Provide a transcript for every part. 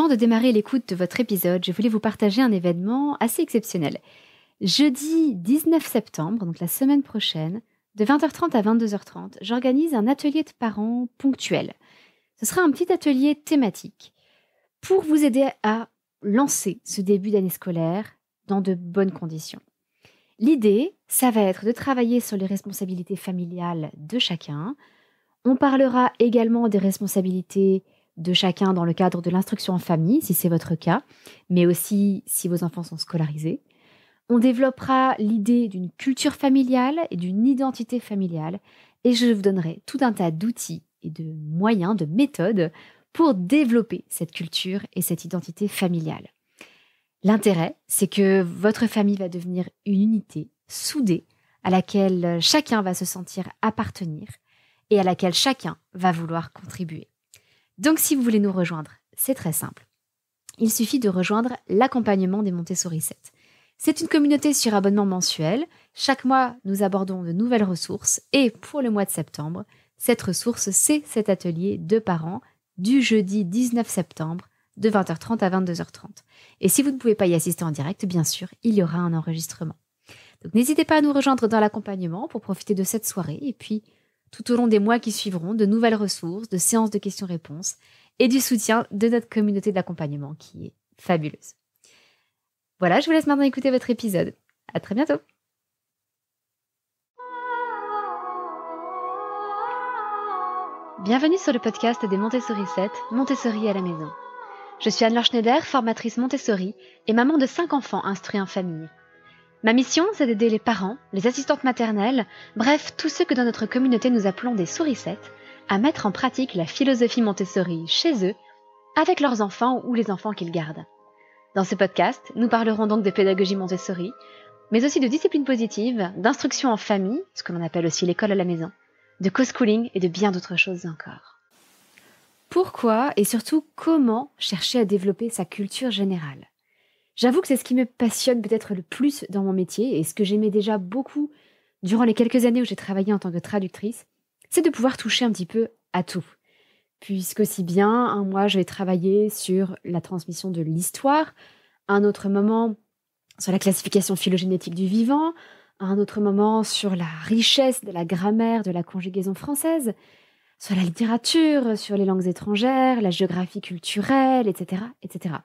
Avant de démarrer l'écoute de votre épisode, je voulais vous partager un événement assez exceptionnel. Jeudi 19 septembre, donc la semaine prochaine, de 20h30 à 22h30, j'organise un atelier de parents ponctuel. Ce sera un petit atelier thématique pour vous aider à lancer ce début d'année scolaire dans de bonnes conditions. L'idée, ça va être de travailler sur les responsabilités familiales de chacun. On parlera également des responsabilités de chacun dans le cadre de l'instruction en famille, si c'est votre cas, mais aussi si vos enfants sont scolarisés. On développera l'idée d'une culture familiale et d'une identité familiale, et je vous donnerai tout un tas d'outils et de moyens, de méthodes pour développer cette culture et cette identité familiale. L'intérêt, c'est que votre famille va devenir une unité soudée à laquelle chacun va se sentir appartenir et à laquelle chacun va vouloir contribuer. Donc si vous voulez nous rejoindre, c'est très simple. Il suffit de rejoindre l'accompagnement des Montessori 7. C'est une communauté sur abonnement mensuel. Chaque mois, nous abordons de nouvelles ressources et pour le mois de septembre, cette ressource, c'est cet atelier de parents du jeudi 19 septembre de 20h30 à 22h30. Et si vous ne pouvez pas y assister en direct, bien sûr, il y aura un enregistrement. Donc n'hésitez pas à nous rejoindre dans l'accompagnement pour profiter de cette soirée et puis tout au long des mois qui suivront, de nouvelles ressources, de séances de questions-réponses et du soutien de notre communauté d'accompagnement qui est fabuleuse. Voilà, je vous laisse maintenant écouter votre épisode. À très bientôt! Bienvenue sur le podcast des Montessori 7, Montessori à la maison. Je suis Anne-Laure Schneider, formatrice Montessori et maman de 5 enfants instruits en famille. Ma mission, c'est d'aider les parents, les assistantes maternelles, bref, tous ceux que dans notre communauté nous appelons des sourisettes, à mettre en pratique la philosophie Montessori chez eux, avec leurs enfants ou les enfants qu'ils gardent. Dans ce podcast, nous parlerons donc de pédagogie Montessori, mais aussi de discipline positive, d'instruction en famille, ce que l'on appelle aussi l'école à la maison, de co-schooling et de bien d'autres choses encore. Pourquoi et surtout comment chercher à développer sa culture générale J'avoue que c'est ce qui me passionne peut-être le plus dans mon métier et ce que j'aimais déjà beaucoup durant les quelques années où j'ai travaillé en tant que traductrice, c'est de pouvoir toucher un petit peu à tout. Puisque aussi bien, un mois, je vais travailler sur la transmission de l'histoire, un autre moment sur la classification phylogénétique du vivant, un autre moment sur la richesse de la grammaire, de la conjugaison française, sur la littérature, sur les langues étrangères, la géographie culturelle, etc., etc.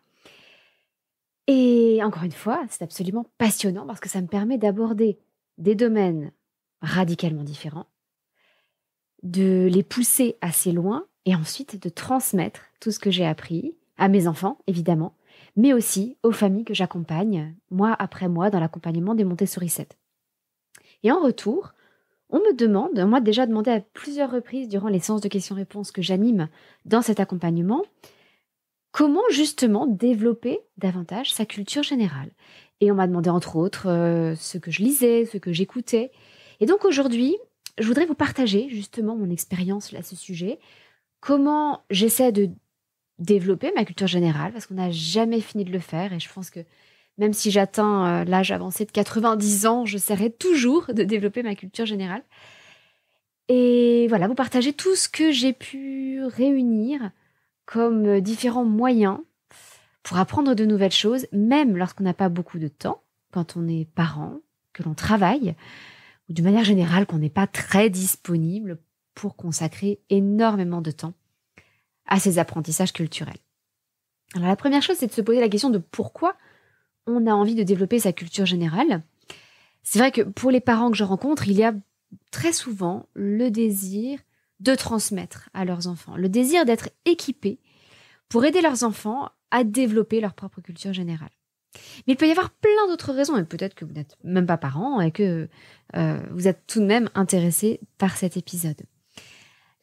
Et encore une fois, c'est absolument passionnant parce que ça me permet d'aborder des domaines radicalement différents, de les pousser assez loin et ensuite de transmettre tout ce que j'ai appris à mes enfants, évidemment, mais aussi aux familles que j'accompagne, mois après mois, dans l'accompagnement des Montessori 7. Et en retour, on me demande, moi déjà demandé à plusieurs reprises durant les séances de questions-réponses que j'anime dans cet accompagnement, Comment justement développer davantage sa culture générale Et on m'a demandé entre autres euh, ce que je lisais, ce que j'écoutais. Et donc aujourd'hui, je voudrais vous partager justement mon expérience à ce sujet, comment j'essaie de développer ma culture générale, parce qu'on n'a jamais fini de le faire, et je pense que même si j'atteins euh, l'âge avancé de 90 ans, je j'essaierai toujours de développer ma culture générale. Et voilà, vous partagez tout ce que j'ai pu réunir comme euh, différents moyens pour apprendre de nouvelles choses, même lorsqu'on n'a pas beaucoup de temps, quand on est parent, que l'on travaille, ou de manière générale qu'on n'est pas très disponible pour consacrer énormément de temps à ces apprentissages culturels. Alors la première chose, c'est de se poser la question de pourquoi on a envie de développer sa culture générale. C'est vrai que pour les parents que je rencontre, il y a très souvent le désir de transmettre à leurs enfants, le désir d'être équipés pour aider leurs enfants à développer leur propre culture générale. Mais il peut y avoir plein d'autres raisons, et peut-être que vous n'êtes même pas parent et que euh, vous êtes tout de même intéressé par cet épisode.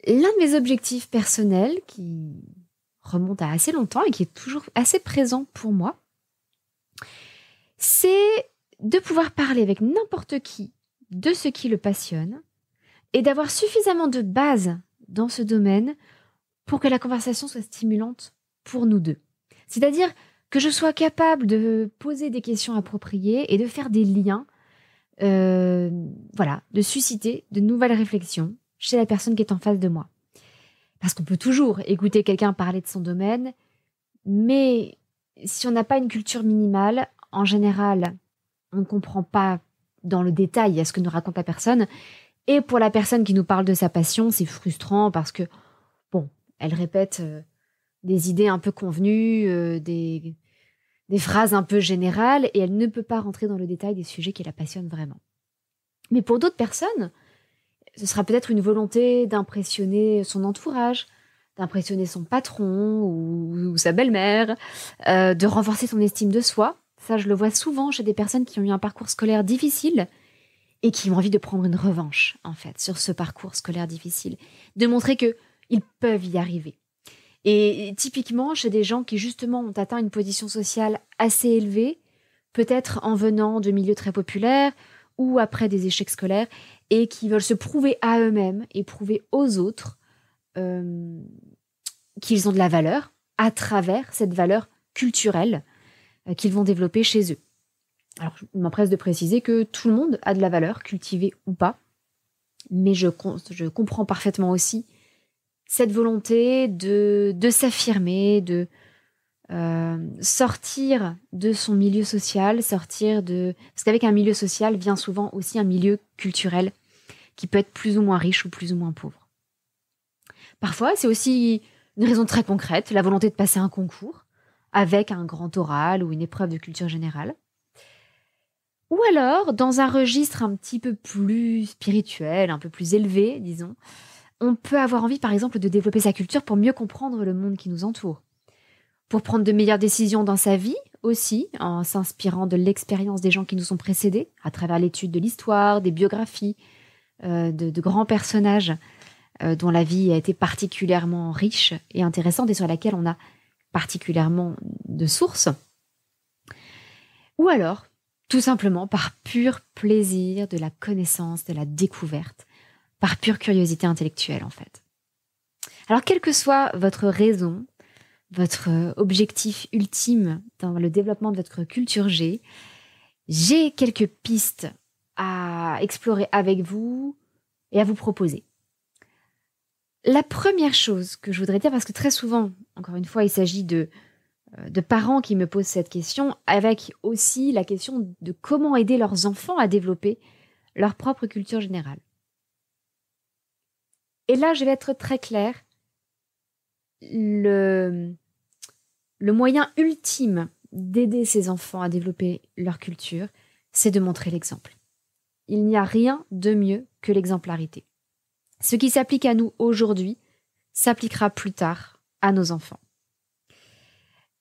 L'un de mes objectifs personnels, qui remonte à assez longtemps et qui est toujours assez présent pour moi, c'est de pouvoir parler avec n'importe qui de ce qui le passionne et d'avoir suffisamment de bases dans ce domaine pour que la conversation soit stimulante pour nous deux. C'est-à-dire que je sois capable de poser des questions appropriées et de faire des liens, euh, voilà, de susciter de nouvelles réflexions chez la personne qui est en face de moi. Parce qu'on peut toujours écouter quelqu'un parler de son domaine, mais si on n'a pas une culture minimale, en général, on ne comprend pas dans le détail à ce que nous raconte la personne, et pour la personne qui nous parle de sa passion, c'est frustrant parce que, bon, elle répète euh, des idées un peu convenues, euh, des, phrases un peu générales, et elle ne peut pas rentrer dans le détail des sujets qui la passionnent vraiment. Mais pour d'autres personnes, ce sera peut-être une volonté d'impressionner son entourage, d'impressionner son patron ou, sa belle-mère, euh, de renforcer son estime de soi. Ça, je le vois souvent chez des personnes qui ont eu un parcours scolaire difficile et qui ont envie de prendre une revanche, en fait, sur ce parcours scolaire difficile, de montrer que ils peuvent y arriver. Et typiquement, chez des gens qui justement ont atteint une position sociale assez élevée, peut-être en venant de milieux très populaires ou après des échecs scolaires, et qui veulent se prouver à eux-mêmes et prouver aux autres euh, qu'ils ont de la valeur à travers cette valeur culturelle euh, qu'ils vont développer chez eux. Alors, je m'empresse de préciser que tout le monde a de la valeur, cultivée ou pas, mais je, je comprends parfaitement aussi cette volonté de, de s'affirmer, de euh, sortir de son milieu social, sortir de... Parce qu'avec un milieu social vient souvent aussi un milieu culturel qui peut être plus ou moins riche ou plus ou moins pauvre. Parfois, c'est aussi une raison très concrète, la volonté de passer un concours avec un grand oral ou une épreuve de culture générale. Ou alors, dans un registre un petit peu plus spirituel, un peu plus élevé, disons, on peut avoir envie, par exemple, de développer sa culture pour mieux comprendre le monde qui nous entoure, pour prendre de meilleures décisions dans sa vie aussi, en s'inspirant de l'expérience des gens qui nous ont précédés, à travers l'étude de l'histoire, des biographies, euh, de, grands personnages euh, dont la vie a été particulièrement riche et intéressante et sur laquelle on a particulièrement de sources. Ou alors, tout simplement par pur plaisir de la connaissance, de la découverte, par pure curiosité intellectuelle en fait. Alors quelle que soit votre raison, votre objectif ultime dans le développement de votre culture G, j'ai quelques pistes à explorer avec vous et à vous proposer. La première chose que je voudrais dire, parce que très souvent, encore une fois, il s'agit de euh, de parents qui me posent cette question, avec aussi la question de comment aider leurs enfants à développer leur propre culture générale. Et là, je vais être très claire. Le, le moyen ultime d'aider ces enfants à développer leur culture, c'est de montrer l'exemple. Il n'y a rien de mieux que l'exemplarité. Ce qui s'applique à nous aujourd'hui s'appliquera plus tard à nos enfants.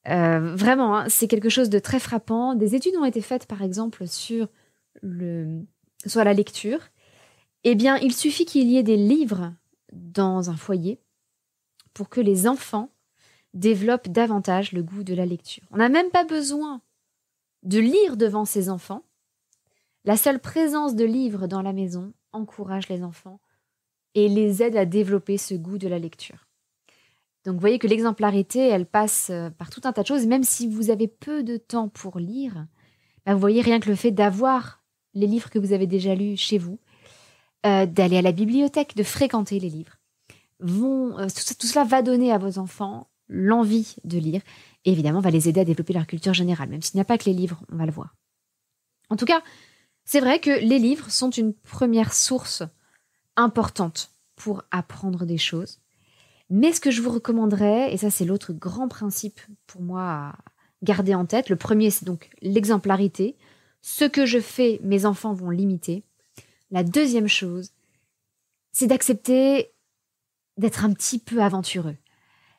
Euh, vraiment, hein, c'est quelque chose de très frappant. Des études ont été faites, par exemple, sur, le, sur la lecture. Eh bien, il suffit qu'il y ait des livres dans un foyer pour que les enfants développent davantage le goût de la lecture. On n'a même pas besoin de lire devant ses enfants. La seule présence de livres dans la maison encourage les enfants et les aide à développer ce goût de la lecture. Donc vous voyez que l'exemplarité, elle passe euh, par tout un tas de choses, même si vous avez peu de temps pour lire, bah, vous voyez rien que le fait d'avoir les livres que vous avez déjà lus chez vous, euh, d'aller à la bibliothèque, de fréquenter les livres, euh, tout, tout, cela va donner à vos enfants l'envie de lire, et évidemment va les aider à développer leur culture générale, même s'il n'y a pas que les livres, on va le voir. En tout cas, c'est vrai que les livres sont une première source importante pour apprendre des choses mais ce que je vous recommanderais, et ça c'est l'autre grand principe pour moi à garder en tête, le premier c'est donc l'exemplarité. Ce que je fais, mes enfants vont l'imiter. La deuxième chose, c'est d'accepter d'être un petit peu aventureux.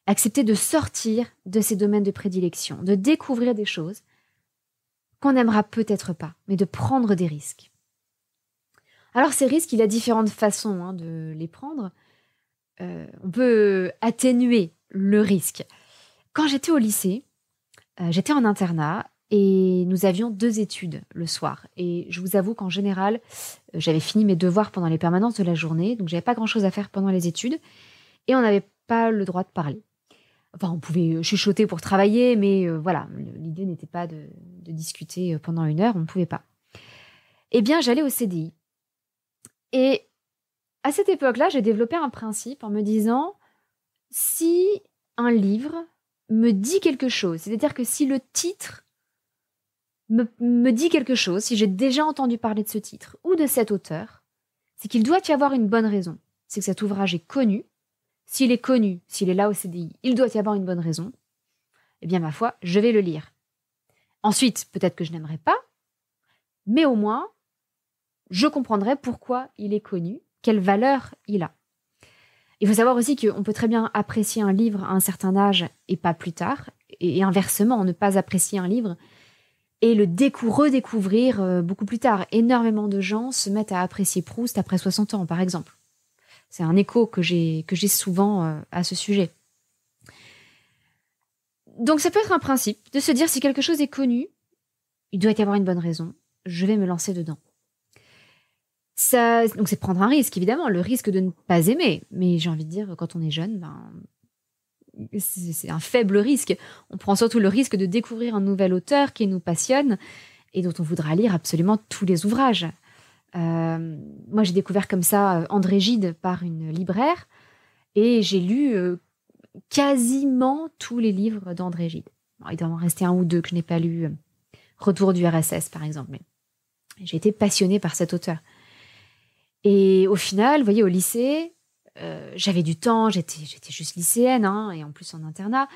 Accepter de sortir de ses domaines de prédilection, de découvrir des choses qu'on n'aimera peut-être pas, mais de prendre des risques. Alors ces risques, il y a différentes façons hein, de les prendre. Euh, on peut atténuer le risque. Quand j'étais au lycée, euh, j'étais en internat et nous avions deux études le soir. Et je vous avoue qu'en général, euh, j'avais fini mes devoirs pendant les permanences de la journée, donc j'avais pas grand-chose à faire pendant les études et on n'avait pas le droit de parler. Enfin, on pouvait chuchoter pour travailler, mais voilà, l'idée n'était pas de, de discuter pendant une heure, on ne pouvait pas. Eh bien, j'allais au CDI. Et à cette époque-là, j'ai développé un principe en me disant si un livre me dit quelque chose, c'est-à-dire que si le titre me, dit quelque chose, si j'ai déjà entendu parler de ce titre ou de cet auteur, c'est qu'il doit y avoir une bonne raison. C'est que cet ouvrage est connu. S'il est connu, s'il est là au CDI, il doit y avoir une bonne raison. Eh bien, ma foi, je vais le lire. Ensuite, peut-être que je n'aimerais pas, mais au moins, je comprendrai pourquoi il est connu quelle valeur il a. Il faut savoir aussi qu'on peut très bien apprécier un livre à un certain âge et pas plus tard, et inversement, ne pas apprécier un livre et le redécouvrir euh, beaucoup plus tard. Énormément de gens se mettent à apprécier Proust après 60 ans, par exemple. C'est un écho que j'ai souvent euh, à ce sujet. Donc ça peut être un principe de se dire si quelque chose est connu, il doit y avoir une bonne raison, je vais me lancer dedans donc c'est prendre un risque, évidemment, le risque de ne pas aimer. Mais j'ai envie de dire, quand on est jeune, ben, c'est un faible risque. On prend surtout le risque de découvrir un nouvel auteur qui nous passionne et dont on voudra lire absolument tous les ouvrages. Euh, moi, j'ai découvert comme ça euh, André Gide par une libraire et j'ai lu euh, quasiment tous les livres d'André Gide. il doit en rester un ou deux que je n'ai pas lu. Retour du RSS, par exemple. j'ai été passionnée par cet auteur. Et au final, vous voyez, au lycée, euh, j'avais du temps, j'étais, juste lycéenne, hein, et en plus en internat.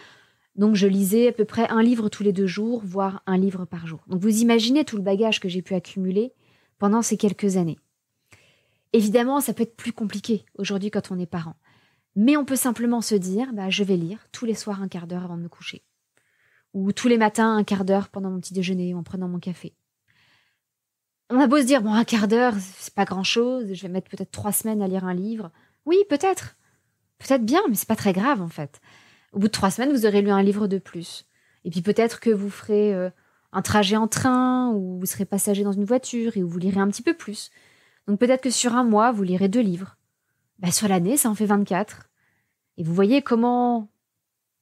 Donc je lisais à peu près un livre tous les deux jours, voire un livre par jour. Donc vous imaginez tout le bagage que j'ai pu accumuler pendant ces quelques années. Évidemment, ça peut être plus compliqué aujourd'hui quand on est parent. Mais on peut simplement se dire, bah, je vais lire tous les soirs un quart d'heure avant de me coucher. Ou tous les matins un quart d'heure pendant mon petit déjeuner en prenant mon café. On a beau se dire, bon, un quart d'heure, c'est pas grand chose, je vais mettre peut-être trois semaines à lire un livre. Oui, peut-être. Peut-être bien, mais c'est pas très grave en fait. Au bout de trois semaines, vous aurez lu un livre de plus. Et puis peut-être que vous ferez euh, un trajet en train, ou vous serez passager dans une voiture et vous lirez un petit peu plus. Donc peut-être que sur un mois, vous lirez deux livres. bah sur l'année, ça en fait 24. Et vous voyez comment,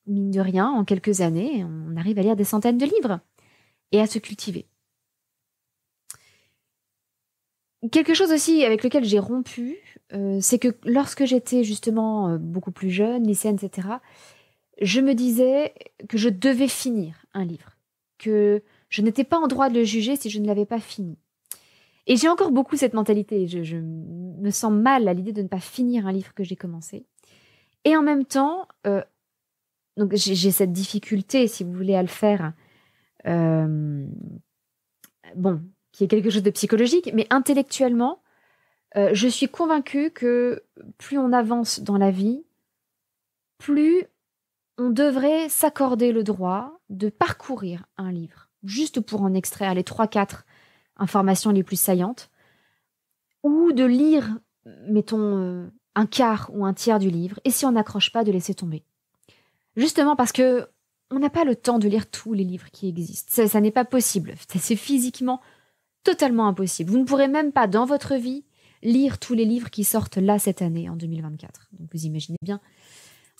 mine de rien, en quelques années, on arrive à lire des centaines de livres et à se cultiver. Quelque chose aussi avec lequel j'ai rompu, euh, c'est que lorsque j'étais justement euh, beaucoup plus jeune, lycéenne, etc., je me disais que je devais finir un livre, que je n'étais pas en droit de le juger si je ne l'avais pas fini. Et j'ai encore beaucoup cette mentalité. Je, me sens mal à l'idée de ne pas finir un livre que j'ai commencé. Et en même temps, euh, donc j'ai cette difficulté, si vous voulez, à le faire. bon, qui est quelque chose de psychologique, mais intellectuellement, euh, je suis convaincue que plus on avance dans la vie, plus on devrait s'accorder le droit de parcourir un livre, juste pour en extraire les 3-4 informations les plus saillantes, ou de lire, mettons, euh, un quart ou un tiers du livre, et si on n'accroche pas, de laisser tomber. Justement parce que on n'a pas le temps de lire tous les livres qui existent. ça n'est pas possible. C'est physiquement totalement impossible. Vous ne pourrez même pas, dans votre vie, lire tous les livres qui sortent là cette année, en 2024. Donc vous imaginez bien,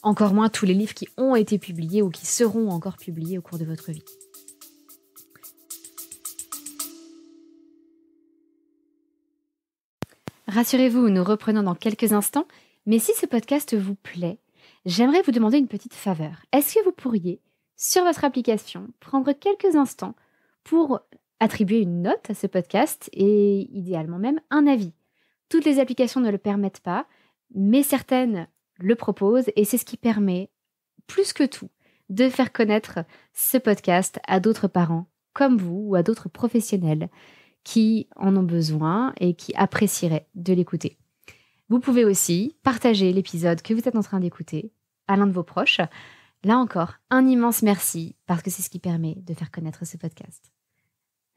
encore moins tous les livres qui ont été publiés ou qui seront encore publiés au cours de votre vie. Rassurez-vous, nous reprenons dans quelques instants, mais si ce podcast vous plaît, j'aimerais vous demander une petite faveur. Est-ce que vous pourriez, sur votre application, prendre quelques instants pour attribuer une note à ce podcast et idéalement même un avis. Toutes les applications ne le permettent pas, mais certaines le proposent et c'est ce qui permet, plus que tout, de faire connaître ce podcast à d'autres parents comme vous ou à d'autres professionnels qui en ont besoin et qui apprécieraient de l'écouter. Vous pouvez aussi partager l'épisode que vous êtes en train d'écouter à l'un de vos proches. Là encore, un immense merci parce que c'est ce qui permet de faire connaître ce podcast.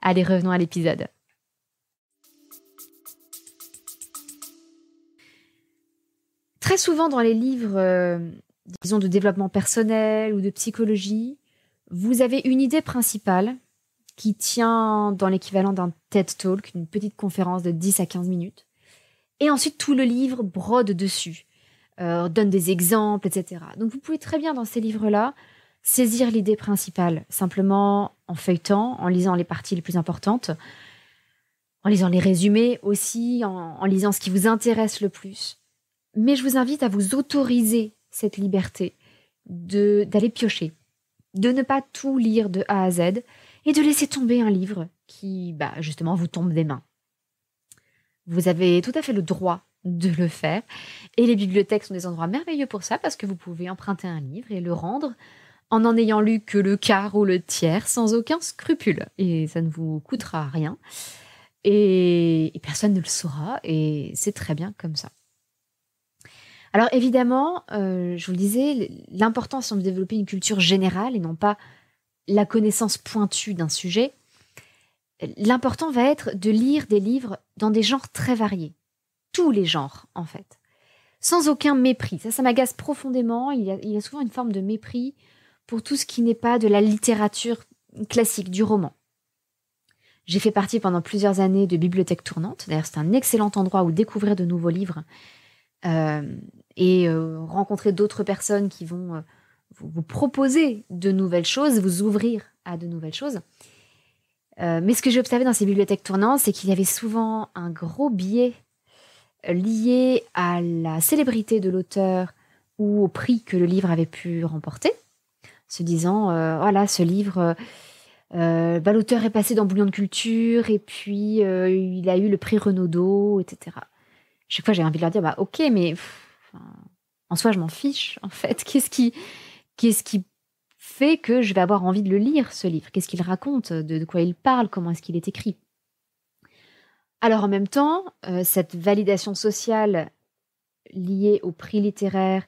Allez, revenons à l'épisode. Très souvent dans les livres, euh, disons, de développement personnel ou de psychologie, vous avez une idée principale qui tient dans l'équivalent d'un TED Talk, une petite conférence de 10 à 15 minutes. Et ensuite, tout le livre brode dessus, euh, donne des exemples, etc. Donc vous pouvez très bien, dans ces livres-là, saisir l'idée principale, simplement en feuilletant, en lisant les parties les plus importantes, en lisant les résumés aussi, en, lisant ce qui vous intéresse le plus. Mais je vous invite à vous autoriser cette liberté d'aller piocher, de ne pas tout lire de A à Z et de laisser tomber un livre qui, bah, justement, vous tombe des mains. Vous avez tout à fait le droit de le faire et les bibliothèques sont des endroits merveilleux pour ça parce que vous pouvez emprunter un livre et le rendre en en ayant lu que le quart ou le tiers sans aucun scrupule. Et ça ne vous coûtera rien. Et, personne ne le saura. Et c'est très bien comme ça. Alors évidemment, euh, je vous le disais, l'importance de développer une culture générale et non pas la connaissance pointue d'un sujet. L'important va être de lire des livres dans des genres très variés. Tous les genres, en fait. Sans aucun mépris. Ça, ça m'agace profondément. Il y, a, il y, a, souvent une forme de mépris pour tout ce qui n'est pas de la littérature classique, du roman. J'ai fait partie pendant plusieurs années de bibliothèques tournantes. D'ailleurs, c'est un excellent endroit où découvrir de nouveaux livres euh, et euh, rencontrer d'autres personnes qui vont euh, vous, proposer de nouvelles choses, vous ouvrir à de nouvelles choses. mais ce que j'ai observé dans ces bibliothèques tournantes, c'est qu'il y avait souvent un gros biais lié à la célébrité de l'auteur ou au prix que le livre avait pu remporter se disant, euh, voilà, ce livre... Euh, euh, bah, l'auteur est passé dans Bouillon de Culture et puis il a eu le prix Renaudot, etc. Chaque fois, j'ai envie de leur dire bah, Ok, mais en soi, je m'en fiche, en fait. Qu'est-ce qui, qu'est-ce qui fait que je vais avoir envie de le lire, ce livre Qu'est-ce qu'il raconte de, quoi il parle Comment est-ce qu'il est écrit Alors, en même temps, cette validation sociale liée au prix littéraire,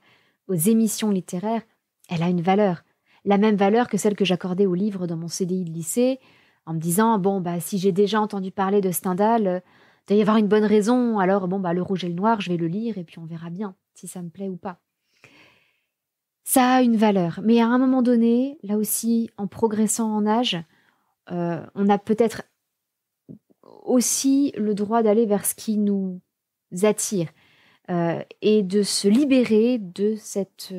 aux émissions littéraires, elle a une valeur la même valeur que celle que j'accordais aux livres dans mon CDI de lycée, en me disant bon bah si j'ai déjà entendu parler de Stendhal, euh, doit y avoir une bonne raison, alors bon bah le rouge et le noir, je vais le lire et puis on verra bien si ça me plaît ou pas. Ça a une valeur, mais à un moment donné, là aussi, en progressant en âge, euh, on a peut-être aussi le droit d'aller vers ce qui nous attire euh, et de se libérer de cette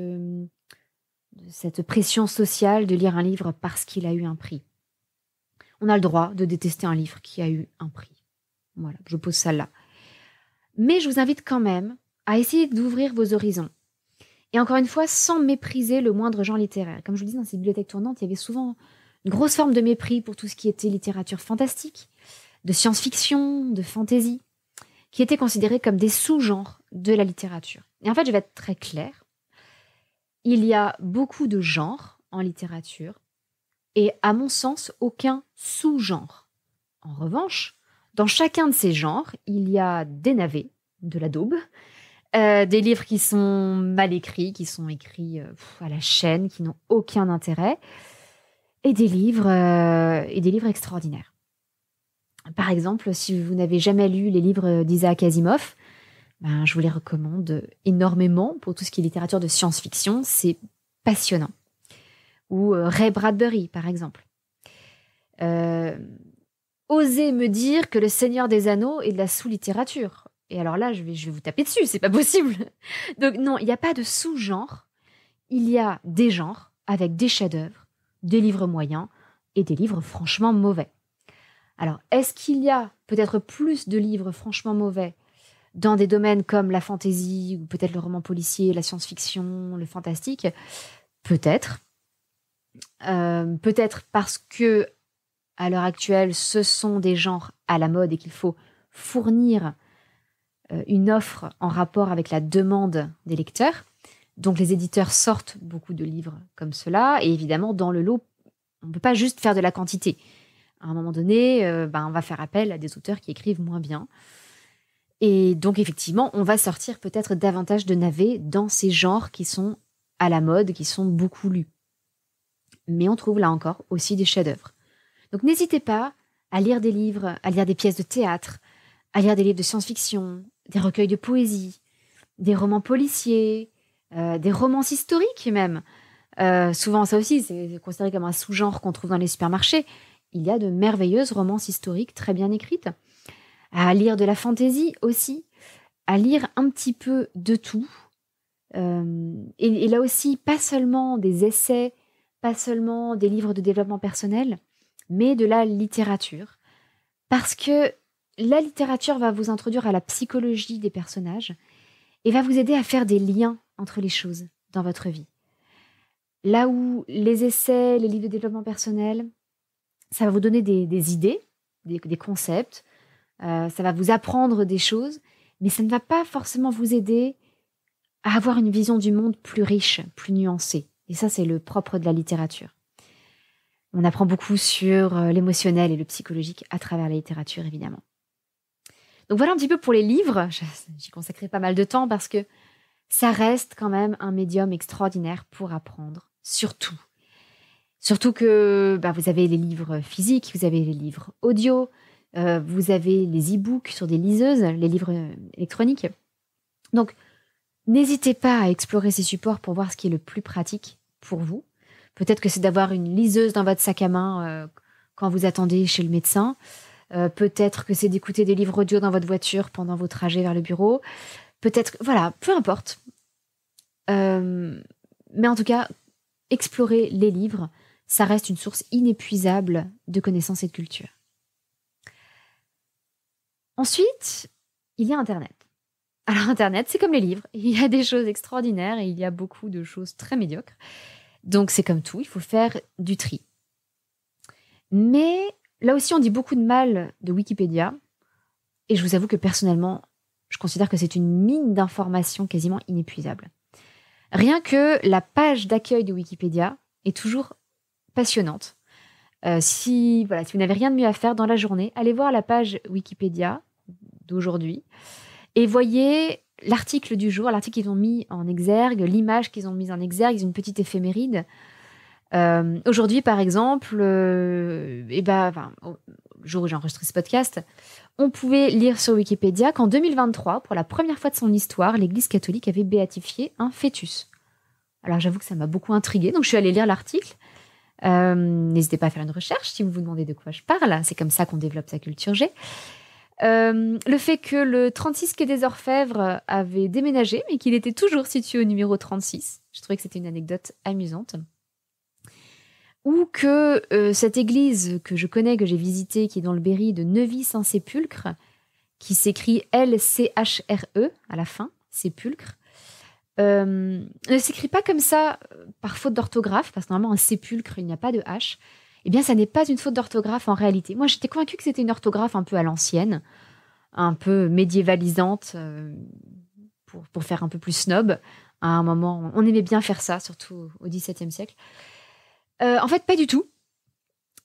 de cette pression sociale de lire un livre parce qu'il a eu un prix. On a le droit de détester un livre qui a eu un prix. Voilà, je pose ça là. Mais je vous invite quand même à essayer d'ouvrir vos horizons. Et encore une fois, sans mépriser le moindre genre littéraire. Comme je vous le dis, dans ces bibliothèques tournantes, il y avait souvent une grosse forme de mépris pour tout ce qui était littérature fantastique, de science-fiction, de fantasy, qui était considéré comme des sous-genres de la littérature. Et en fait, je vais être très claire. Il y a beaucoup de genres en littérature et, à mon sens, aucun sous-genre. En revanche, dans chacun de ces genres, il y a des navets, de la daube, euh, des livres qui sont mal écrits, qui sont écrits euh, à la chaîne, qui n'ont aucun intérêt, et des livres, euh, et des livres extraordinaires. Par exemple, si vous n'avez jamais lu les livres d'Isaac Asimov, ben, je vous les recommande énormément pour tout ce qui est littérature de science-fiction, c'est passionnant. Ou euh, Ray Bradbury, par exemple. Euh, osez me dire que le Seigneur des Anneaux est de la sous-littérature. Et alors là, je vais, je vais vous taper dessus, c'est pas possible. Donc non, il n'y a pas de sous-genre. Il y a des genres avec des chefs-d'œuvre, des livres moyens et des livres franchement mauvais. Alors, est-ce qu'il y a peut-être plus de livres franchement mauvais dans des domaines comme la fantasy ou peut-être le roman policier, la science-fiction, le fantastique Peut-être. Euh, peut-être parce que à l'heure actuelle, ce sont des genres à la mode et qu'il faut fournir euh, une offre en rapport avec la demande des lecteurs. Donc les éditeurs sortent beaucoup de livres comme cela, et évidemment, dans le lot, on ne peut pas juste faire de la quantité. À un moment donné, euh, ben, on va faire appel à des auteurs qui écrivent moins bien, et donc, effectivement, on va sortir peut-être davantage de navets dans ces genres qui sont à la mode, qui sont beaucoup lus. Mais on trouve là encore aussi des chefs-d'œuvre. Donc, n'hésitez pas à lire des livres, à lire des pièces de théâtre, à lire des livres de science-fiction, des recueils de poésie, des romans policiers, euh, des romances historiques même. Euh, souvent, ça aussi, c'est considéré comme un sous-genre qu'on trouve dans les supermarchés. Il y a de merveilleuses romances historiques très bien écrites à lire de la fantaisie aussi, à lire un petit peu de tout. Euh, et, là aussi, pas seulement des essais, pas seulement des livres de développement personnel, mais de la littérature. Parce que la littérature va vous introduire à la psychologie des personnages et va vous aider à faire des liens entre les choses dans votre vie. Là où les essais, les livres de développement personnel, ça va vous donner des, idées, des concepts, euh, ça va vous apprendre des choses, mais ça ne va pas forcément vous aider à avoir une vision du monde plus riche, plus nuancée. Et ça, c'est le propre de la littérature. On apprend beaucoup sur euh, l'émotionnel et le psychologique à travers la littérature, évidemment. Donc voilà un petit peu pour les livres. J'y consacrais pas mal de temps parce que ça reste quand même un médium extraordinaire pour apprendre, surtout. Surtout que bah, vous avez les livres physiques, vous avez les livres audio, euh, vous avez les e-books sur des liseuses, les livres euh, électroniques. Donc, n'hésitez pas à explorer ces supports pour voir ce qui est le plus pratique pour vous. Peut-être que c'est d'avoir une liseuse dans votre sac à main euh, quand vous attendez chez le médecin. peut-être que c'est d'écouter des livres audio dans votre voiture pendant vos trajets vers le bureau. Peut-être, voilà, peu importe. mais en tout cas, explorer les livres, ça reste une source inépuisable de connaissances et de culture. Ensuite, il y a Internet. Alors Internet, c'est comme les livres. Il y a des choses extraordinaires et il y a beaucoup de choses très médiocres. Donc c'est comme tout, il faut faire du tri. Mais là aussi, on dit beaucoup de mal de Wikipédia. Et je vous avoue que personnellement, je considère que c'est une mine d'informations quasiment inépuisable. Rien que la page d'accueil de Wikipédia est toujours passionnante. Euh, si, voilà, si vous n'avez rien de mieux à faire dans la journée, allez voir la page Wikipédia d'aujourd'hui et voyez l'article du jour, l'article qu'ils ont mis en exergue, l'image qu'ils ont mise en exergue, une petite éphéméride. Euh, aujourd'hui, par exemple, et euh, eh ben, jour où j'ai enregistré ce podcast, on pouvait lire sur Wikipédia qu'en 2023, pour la première fois de son histoire, l'Église catholique avait béatifié un fœtus. Alors j'avoue que ça m'a beaucoup intriguée, donc je suis allée lire l'article. Euh, n'hésitez pas à faire une recherche si vous vous demandez de quoi je parle. C'est comme ça qu'on développe sa culture G. Euh, le fait que le 36 Quai des Orfèvres avait déménagé, mais qu'il était toujours situé au numéro 36. Je trouvais que c'était une anecdote amusante. Ou que euh, cette église que je connais, que j'ai visitée, qui est dans le Berry de Neuvy-Saint-Sépulcre, qui s'écrit L-C-H-R-E à la fin, sépulcre, ne s'écrit pas comme ça par faute d'orthographe, parce que normalement un sépulcre, il n'y a pas de H, eh bien ça n'est pas une faute d'orthographe en réalité. Moi j'étais convaincue que c'était une orthographe un peu à l'ancienne, un peu médiévalisante, euh, pour, faire un peu plus snob. À un moment, on aimait bien faire ça, surtout au XVIIe siècle. Euh, en fait, pas du tout.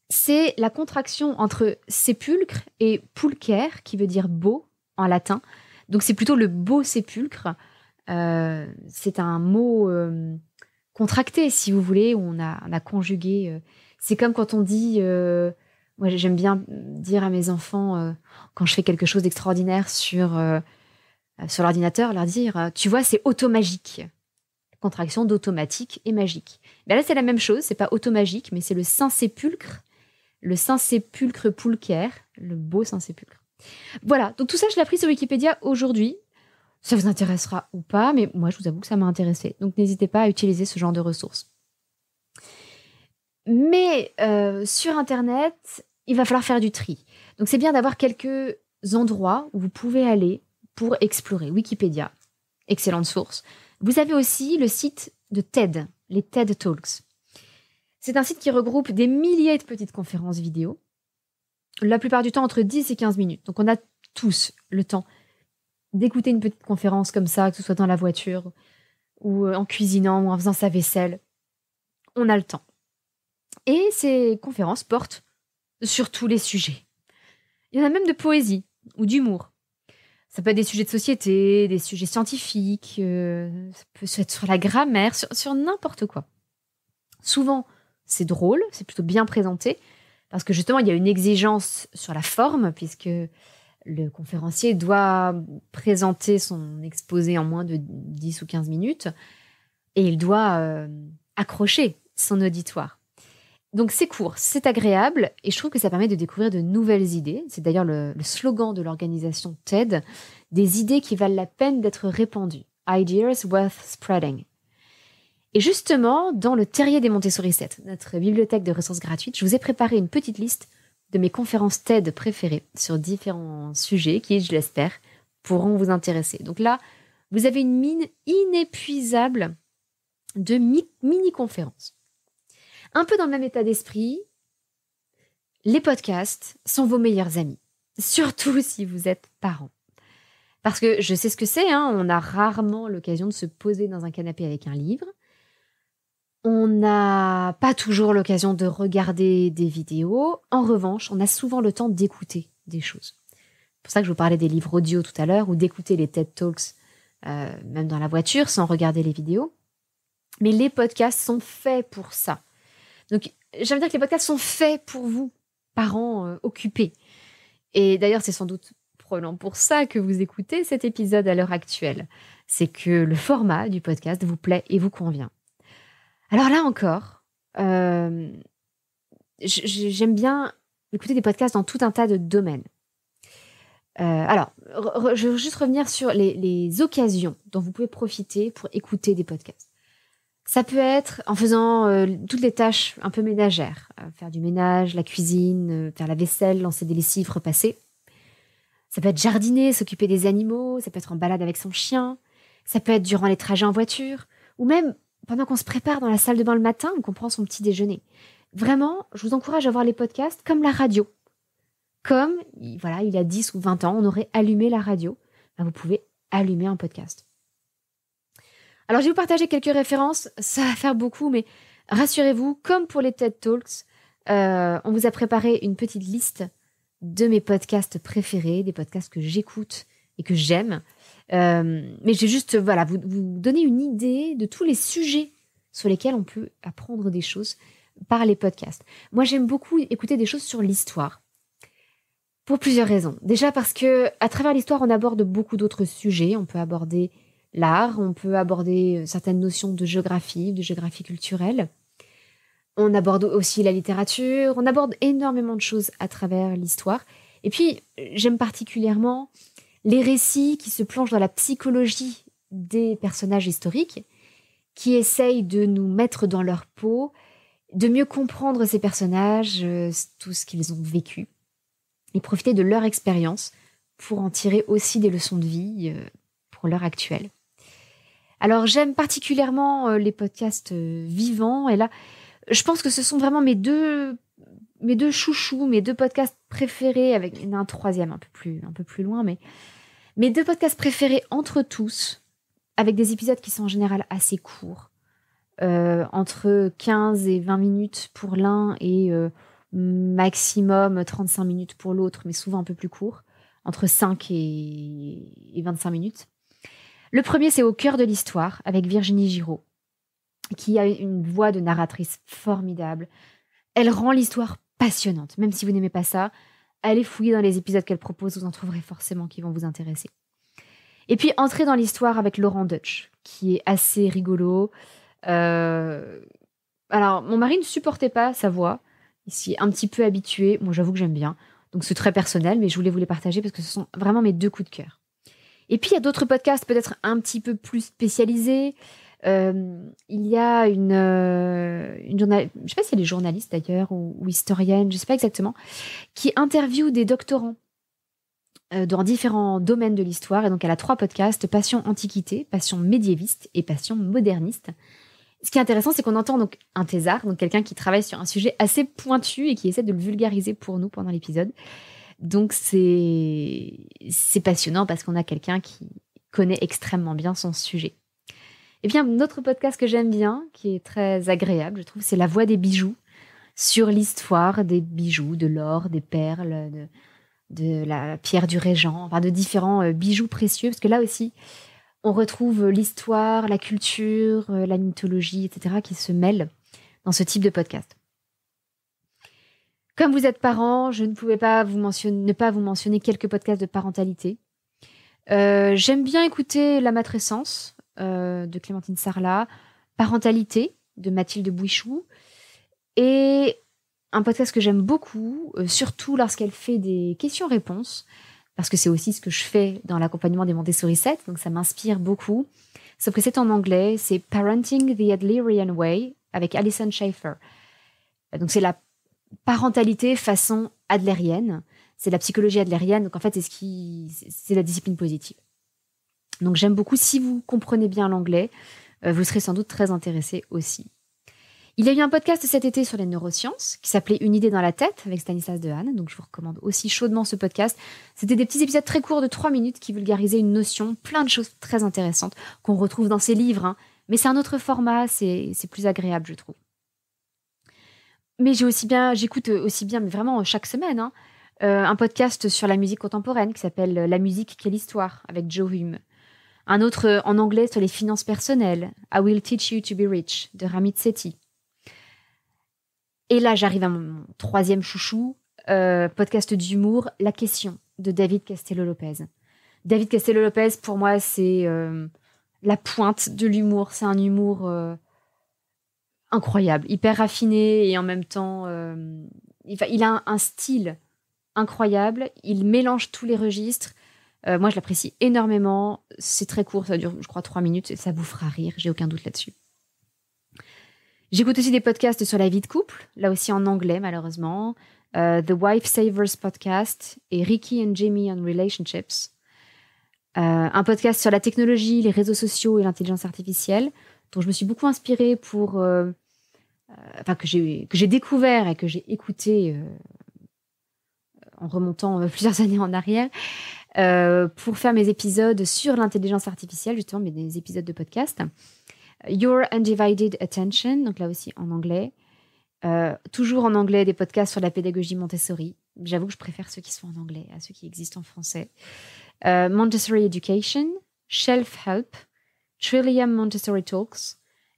C'est la contraction entre sépulcre et pulcher, qui veut dire beau en latin. Donc c'est plutôt le beau sépulcre. Euh, c'est un mot contracté, si vous voulez, on a, conjugué. Euh, c'est comme quand on dit, euh, moi j'aime bien dire à mes enfants, euh, quand je fais quelque chose d'extraordinaire sur, sur l'ordinateur, leur dire, tu vois, c'est automagique. Contraction d'automatique et magique. Ben là, c'est la même chose, c'est pas automagique, mais c'est le Saint-Sépulcre, le Saint-Sépulcre Poulcaire, le beau Saint-Sépulcre. Voilà, donc tout ça, je l'ai appris sur Wikipédia aujourd'hui. Ça vous intéressera ou pas, mais moi je vous avoue que ça m'a intéressé. Donc n'hésitez pas à utiliser ce genre de ressources. Mais euh, sur Internet, il va falloir faire du tri. Donc c'est bien d'avoir quelques endroits où vous pouvez aller pour explorer. Wikipédia, excellente source. Vous avez aussi le site de TED, les TED Talks. C'est un site qui regroupe des milliers de petites conférences vidéo, la plupart du temps entre 10 et 15 minutes. Donc on a tous le temps d'écouter une petite conférence comme ça, que ce soit dans la voiture, ou euh, en cuisinant, ou en faisant sa vaisselle. On a le temps. Et ces conférences portent sur tous les sujets. Il y en a même de poésie ou d'humour. Ça peut être des sujets de société, des sujets scientifiques, euh, ça peut être sur la grammaire, sur, sur n'importe quoi. Souvent, c'est drôle, c'est plutôt bien présenté, parce que justement, il y a une exigence sur la forme, puisque le conférencier doit présenter son exposé en moins de 10 ou 15 minutes et il doit euh, accrocher son auditoire. Donc c'est court, c'est agréable et je trouve que ça permet de découvrir de nouvelles idées. C'est d'ailleurs le, le, slogan de l'organisation TED, des idées qui valent la peine d'être répandues. Ideas worth spreading. Et justement, dans le terrier des Montessori 7, notre bibliothèque de ressources gratuites, je vous ai préparé une petite liste de mes conférences TED préférées sur différents sujets qui, je l'espère, pourront vous intéresser. Donc là, vous avez une mine inépuisable de mini-conférences. Un peu dans le même état d'esprit, les podcasts sont vos meilleurs amis, surtout si vous êtes parent. Parce que je sais ce que c'est, hein, on a rarement l'occasion de se poser dans un canapé avec un livre. On n'a pas toujours l'occasion de regarder des vidéos. En revanche, on a souvent le temps d'écouter des choses. C'est pour ça que je vous parlais des livres audio tout à l'heure ou d'écouter les TED Talks, euh, même dans la voiture, sans regarder les vidéos. Mais les podcasts sont faits pour ça. Donc, j'aime dire que les podcasts sont faits pour vous, parents euh, occupés. Et d'ailleurs, c'est sans doute prenant pour ça que vous écoutez cet épisode à l'heure actuelle. C'est que le format du podcast vous plaît et vous convient. Alors là encore, euh, j'aime bien écouter des podcasts dans tout un tas de domaines. Euh, alors, je veux juste revenir sur les, occasions dont vous pouvez profiter pour écouter des podcasts. Ça peut être en faisant euh, toutes les tâches un peu ménagères, faire du ménage, la cuisine, faire la vaisselle, lancer des lessives, repasser. Ça peut être jardiner, s'occuper des animaux, ça peut être en balade avec son chien, ça peut être durant les trajets en voiture, ou même pendant qu'on se prépare dans la salle de bain le matin ou qu'on prend son petit déjeuner. Vraiment, je vous encourage à voir les podcasts comme la radio. Comme, voilà, il y a 10 ou 20 ans, on aurait allumé la radio. Ben, vous pouvez allumer un podcast. Alors, je vais vous partager quelques références. Ça va faire beaucoup, mais rassurez-vous, comme pour les TED Talks, euh, on vous a préparé une petite liste de mes podcasts préférés, des podcasts que j'écoute et que j'aime. Euh, mais j'ai juste, voilà, vous, vous donner une idée de tous les sujets sur lesquels on peut apprendre des choses par les podcasts. Moi, j'aime beaucoup écouter des choses sur l'histoire. Pour plusieurs raisons. Déjà parce que à travers l'histoire, on aborde beaucoup d'autres sujets. On peut aborder l'art, on peut aborder euh, certaines notions de géographie, de géographie culturelle. On aborde aussi la littérature, on aborde énormément de choses à travers l'histoire. Et puis, j'aime particulièrement les récits qui se plongent dans la psychologie des personnages historiques, qui essayent de nous mettre dans leur peau, de mieux comprendre ces personnages, euh, tout ce qu'ils ont vécu, et profiter de leur expérience pour en tirer aussi des leçons de vie euh, pour l'heure actuelle. Alors j'aime particulièrement euh, les podcasts vivants, et là, je pense que ce sont vraiment mes deux, mes deux chouchous, mes deux podcasts préférés, avec un troisième un peu plus, un peu plus loin, mais mes deux podcasts préférés entre tous, avec des épisodes qui sont en général assez courts, euh, entre 15 et 20 minutes pour l'un et euh, maximum 35 minutes pour l'autre, mais souvent un peu plus court, entre 5 et, et 25 minutes. Le premier, c'est Au cœur de l'histoire, avec Virginie Giraud, qui a une voix de narratrice formidable. Elle rend l'histoire passionnante, même si vous n'aimez pas ça allez fouiller dans les épisodes qu'elle propose, vous en trouverez forcément qui vont vous intéresser. Et puis entrer dans l'histoire avec Laurent Dutch, qui est assez rigolo. Euh, alors, mon mari ne supportait pas sa voix, il s'y est un petit peu habitué, moi j'avoue que j'aime bien. Donc c'est très personnel, mais je voulais vous les partager parce que ce sont vraiment mes deux coups de cœur. Et puis il y a d'autres podcasts peut-être un petit peu plus spécialisés. Euh, il y a une, euh, journaliste, je ne sais pas si elle est journaliste d'ailleurs ou, historienne, je ne sais pas exactement, qui interviewe des doctorants euh, dans différents domaines de l'histoire. Et donc, elle a trois podcasts Passion Antiquité, Passion Médiéviste et Passion Moderniste. Ce qui est intéressant, c'est qu'on entend donc un thésard, donc quelqu'un qui travaille sur un sujet assez pointu et qui essaie de le vulgariser pour nous pendant l'épisode. Donc c'est passionnant parce qu'on a quelqu'un qui connaît extrêmement bien son sujet. Eh bien, notre podcast que j'aime bien, qui est très agréable, je trouve, c'est La Voix des bijoux, sur l'histoire des bijoux, de l'or, des perles, de, la pierre du régent, enfin de différents euh, bijoux précieux, parce que là aussi, on retrouve l'histoire, la culture, euh, la mythologie, etc., qui se mêlent dans ce type de podcast. Comme vous êtes parents, je ne pouvais pas vous mentionner, ne pas vous mentionner quelques podcasts de parentalité. Euh, j'aime bien écouter La Matrescence, euh, de Clémentine Sarlat, Parentalité de Mathilde Bouichou, et un podcast que j'aime beaucoup, euh, surtout lorsqu'elle fait des questions-réponses, parce que c'est aussi ce que je fais dans l'accompagnement des Montessori 7, donc ça m'inspire beaucoup. Sauf que c'est en anglais, c'est Parenting the Adlerian Way avec Alison Schaeffer. Donc c'est la parentalité façon adlérienne. C'est la psychologie adlérienne, donc en fait c'est la discipline positive. Donc j'aime beaucoup. Si vous comprenez bien l'anglais, euh, vous serez sans doute très intéressé aussi. Il y a eu un podcast cet été sur les neurosciences qui s'appelait Une idée dans la tête avec Stanislas Dehaene, donc je vous recommande aussi chaudement ce podcast. C'était des petits épisodes très courts de trois minutes qui vulgarisaient une notion, plein de choses très intéressantes qu'on retrouve dans ses livres, hein. mais c'est un autre format, c'est plus agréable je trouve. Mais j'ai aussi bien, j'écoute aussi bien, mais vraiment chaque semaine, hein, euh, un podcast sur la musique contemporaine qui s'appelle La musique, qu'est l'histoire avec Joe Hume. Un autre euh, en anglais sur les finances personnelles, I Will Teach You to Be Rich, de Ramit Sethi. Et là, j'arrive à mon troisième chouchou, euh, podcast d'humour, La question, de David Castello-Lopez. David Castello-Lopez, pour moi, c'est euh, la pointe de l'humour. C'est un humour incroyable, hyper raffiné et en même temps, il, a un style incroyable. Il mélange tous les registres euh, moi, je l'apprécie énormément. C'est très court, ça dure, je crois, trois minutes et ça vous fera rire, j'ai aucun doute là-dessus. J'écoute aussi des podcasts sur la vie de couple, là aussi en anglais, malheureusement. Euh, The Wife Savers Podcast et Ricky and Jamie on Relationships. Euh, un podcast sur la technologie, les réseaux sociaux et l'intelligence artificielle, dont je me suis beaucoup inspirée pour. enfin, que j'ai découvert et que j'ai écouté en remontant plusieurs années en arrière, euh, pour faire mes épisodes sur l'intelligence artificielle, justement, mais des épisodes de podcast. Euh, Your Undivided Attention, donc là aussi en anglais. Euh, toujours en anglais, des podcasts sur la pédagogie Montessori. J'avoue que je préfère ceux qui sont en anglais à ceux qui existent en français. Montessori Education, Shelf Help, Trillium Montessori Talks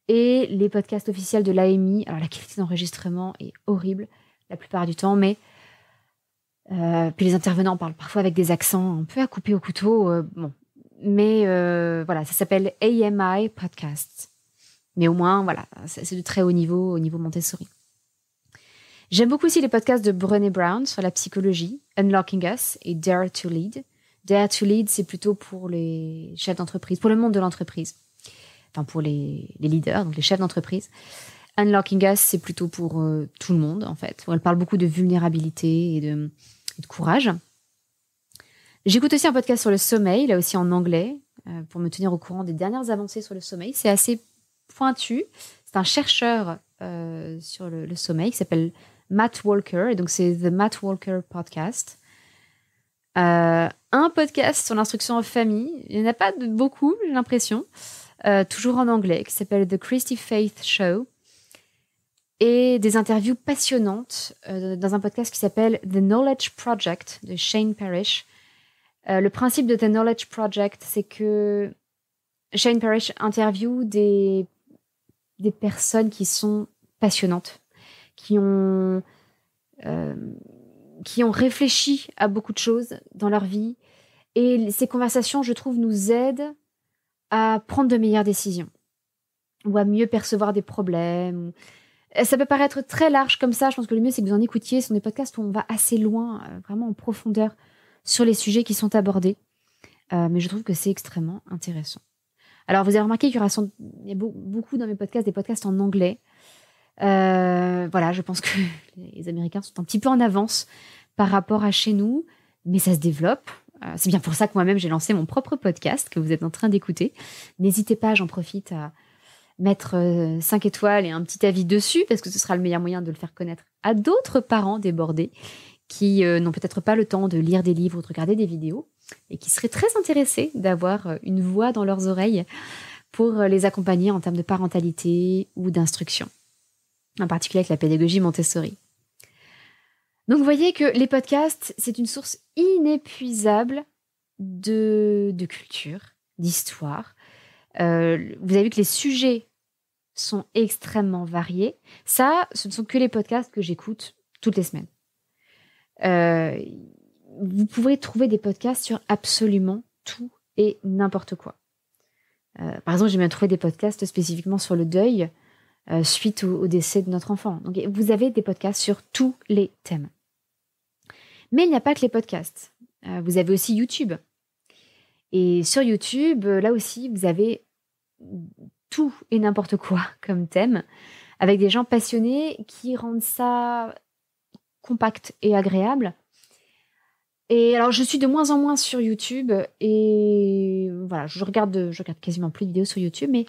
et les podcasts officiels de l'AMI. Alors la qualité d'enregistrement est horrible la plupart du temps, mais euh, puis les intervenants parlent parfois avec des accents un peu à couper au couteau. Euh, bon. Mais euh, voilà, ça s'appelle AMI Podcast. Mais au moins, voilà, c'est de très haut niveau, au niveau Montessori. J'aime beaucoup aussi les podcasts de Brené Brown sur la psychologie, Unlocking Us et Dare to Lead. Dare to Lead, c'est plutôt pour les chefs d'entreprise, pour le monde de l'entreprise. Enfin, pour les, leaders, donc les chefs d'entreprise. Unlocking Us, c'est plutôt pour tout le monde, en fait. elle parle beaucoup de vulnérabilité et de de courage. J'écoute aussi un podcast sur le sommeil, là aussi en anglais, euh, pour me tenir au courant des dernières avancées sur le sommeil. C'est assez pointu. C'est un chercheur euh, sur le, sommeil qui s'appelle Matt Walker, et donc c'est The Matt Walker Podcast. Euh, un podcast sur l'instruction en famille. Il n'y en a pas beaucoup, j'ai l'impression. toujours en anglais, qui s'appelle The Christy Faith Show et des interviews passionnantes euh, dans un podcast qui s'appelle The Knowledge Project de Shane Parrish. Euh, le principe de The Knowledge Project, c'est que Shane Parrish interview des, des personnes qui sont passionnantes, qui ont, euh, qui ont réfléchi à beaucoup de choses dans leur vie. Et ces conversations, je trouve, nous aident à prendre de meilleures décisions ou à mieux percevoir des problèmes. Euh, ça peut paraître très large comme ça. Je pense que le mieux, c'est que vous en écoutiez. Ce sont des podcasts où on va assez loin, euh, vraiment en profondeur, sur les sujets qui sont abordés. Euh, mais je trouve que c'est extrêmement intéressant. Alors, vous avez remarqué qu'il y aura a beaucoup dans mes podcasts des podcasts en anglais. voilà, je pense que les Américains sont un petit peu en avance par rapport à chez nous, mais ça se développe. c'est bien pour ça que moi-même, j'ai lancé mon propre podcast que vous êtes en train d'écouter. N'hésitez pas, j'en profite à mettre 5 euh, étoiles et un petit avis dessus, parce que ce sera le meilleur moyen de le faire connaître à d'autres parents débordés qui euh, n'ont peut-être pas le temps de lire des livres ou de regarder des vidéos, et qui seraient très intéressés d'avoir euh, une voix dans leurs oreilles pour les accompagner en termes de parentalité ou d'instruction, en particulier avec la pédagogie Montessori. Donc vous voyez que les podcasts, c'est une source inépuisable de, de culture, d'histoire. vous avez vu que les sujets sont extrêmement variés. Ça, ce ne sont que les podcasts que j'écoute toutes les semaines. Euh, vous pouvez trouver des podcasts sur absolument tout et n'importe quoi. Euh, par exemple, j'ai même trouvé des podcasts spécifiquement sur le deuil euh, suite au, au, décès de notre enfant. Donc, vous avez des podcasts sur tous les thèmes. Mais il n'y a pas que les podcasts. vous avez aussi YouTube. Et sur YouTube, là aussi, vous avez tout et n'importe quoi comme thème, avec des gens passionnés qui rendent ça compact et agréable. Et alors, je suis de moins en moins sur YouTube et voilà, je regarde, je regarde quasiment plus de vidéos sur YouTube, mais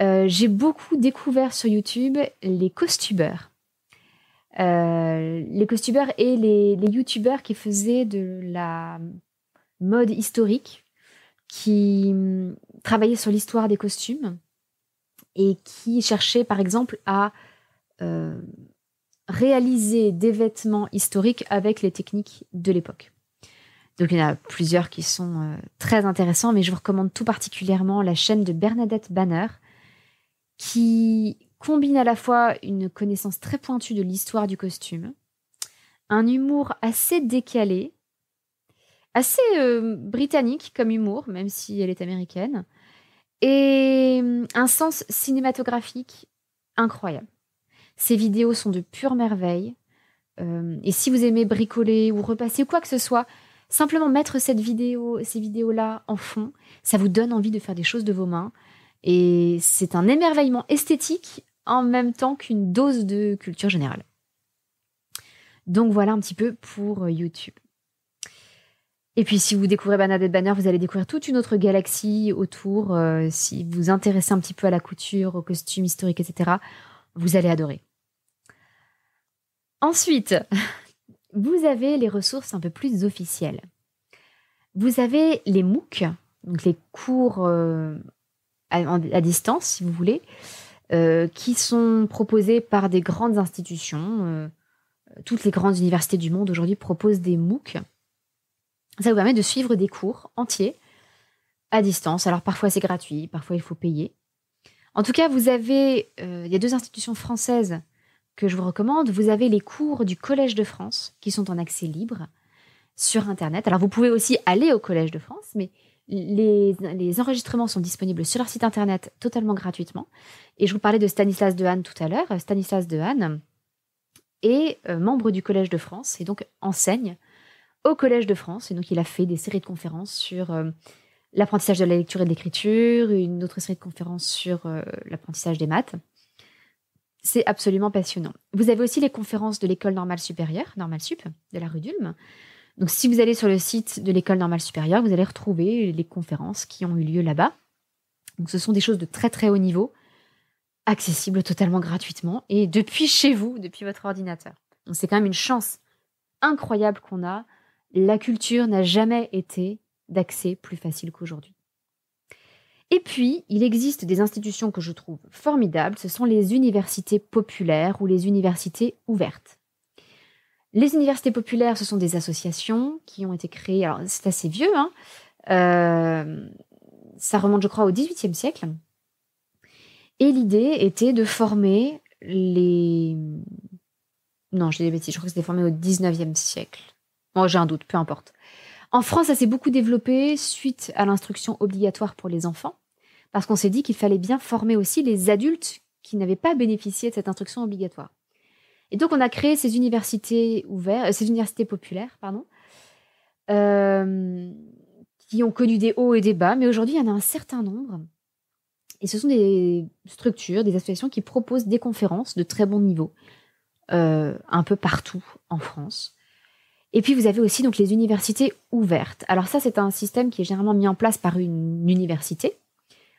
euh, j'ai beaucoup découvert sur YouTube les costumeurs euh, les costumeurs et les, les youtubeurs qui faisaient de la mode historique, qui hum, travaillaient sur l'histoire des costumes et qui cherchait par exemple à euh, réaliser des vêtements historiques avec les techniques de l'époque. Donc il y en a plusieurs qui sont euh, très intéressants, mais je vous recommande tout particulièrement la chaîne de Bernadette Banner, qui combine à la fois une connaissance très pointue de l'histoire du costume, un humour assez décalé, assez euh, britannique comme humour, même si elle est américaine, et hum, un sens cinématographique incroyable. Ces vidéos sont de pure merveille. Hum, et si vous aimez bricoler ou repasser ou quoi que ce soit, simplement mettre cette vidéo, ces vidéos-là en fond, ça vous donne envie de faire des choses de vos mains. Et c'est un émerveillement esthétique en même temps qu'une dose de culture générale. Donc voilà un petit peu pour euh, YouTube. Et puis, si vous découvrez Bernadette Banner, vous allez découvrir toute une autre galaxie autour. Euh, si vous vous intéressez un petit peu à la couture, aux costumes historiques, etc., vous allez adorer. Ensuite, vous avez les ressources un peu plus officielles. Vous avez les MOOC, donc les cours euh, à, distance, si vous voulez, euh, qui sont proposés par des grandes institutions. toutes les grandes universités du monde aujourd'hui proposent des MOOC. Ça vous permet de suivre des cours entiers à distance. Alors parfois c'est gratuit, parfois il faut payer. En tout cas, vous avez, euh, il y a deux institutions françaises que je vous recommande. Vous avez les cours du Collège de France qui sont en accès libre sur Internet. Alors vous pouvez aussi aller au Collège de France, mais les, enregistrements sont disponibles sur leur site internet totalement gratuitement. Et je vous parlais de Stanislas Dehaene tout à l'heure. Stanislas Dehaene est euh, membre du Collège de France et donc enseigne au Collège de France. Et donc, il a fait des séries de conférences sur euh, l'apprentissage de la lecture et de l'écriture, une autre série de conférences sur euh, l'apprentissage des maths. C'est absolument passionnant. Vous avez aussi les conférences de l'école normale supérieure, Normale Sup, de la rue d'Ulm. Donc, si vous allez sur le site de l'école normale supérieure, vous allez retrouver les conférences qui ont eu lieu là-bas. Donc, ce sont des choses de très très haut niveau, accessibles totalement gratuitement et depuis chez vous, depuis votre ordinateur. Donc, c'est quand même une chance incroyable qu'on a la culture n'a jamais été d'accès plus facile qu'aujourd'hui. Et puis, il existe des institutions que je trouve formidables, ce sont les universités populaires ou les universités ouvertes. Les universités populaires, ce sont des associations qui ont été créées, alors c'est assez vieux, hein. euh, ça remonte je crois au XVIIIe siècle, et l'idée était de former les... Non, j'ai des bêtises, je crois que c'était formé au XIXe siècle. Moi, j'ai un doute, peu importe. En France, ça s'est beaucoup développé suite à l'instruction obligatoire pour les enfants, parce qu'on s'est dit qu'il fallait bien former aussi les adultes qui n'avaient pas bénéficié de cette instruction obligatoire. Et donc, on a créé ces universités ouvertes, euh, ces universités populaires, pardon, euh, qui ont connu des hauts et des bas, mais aujourd'hui, il y en a un certain nombre. Et ce sont des structures, des associations qui proposent des conférences de très bon niveau, euh, un peu partout en France. Et puis vous avez aussi donc les universités ouvertes. Alors ça, c'est un système qui est généralement mis en place par une université.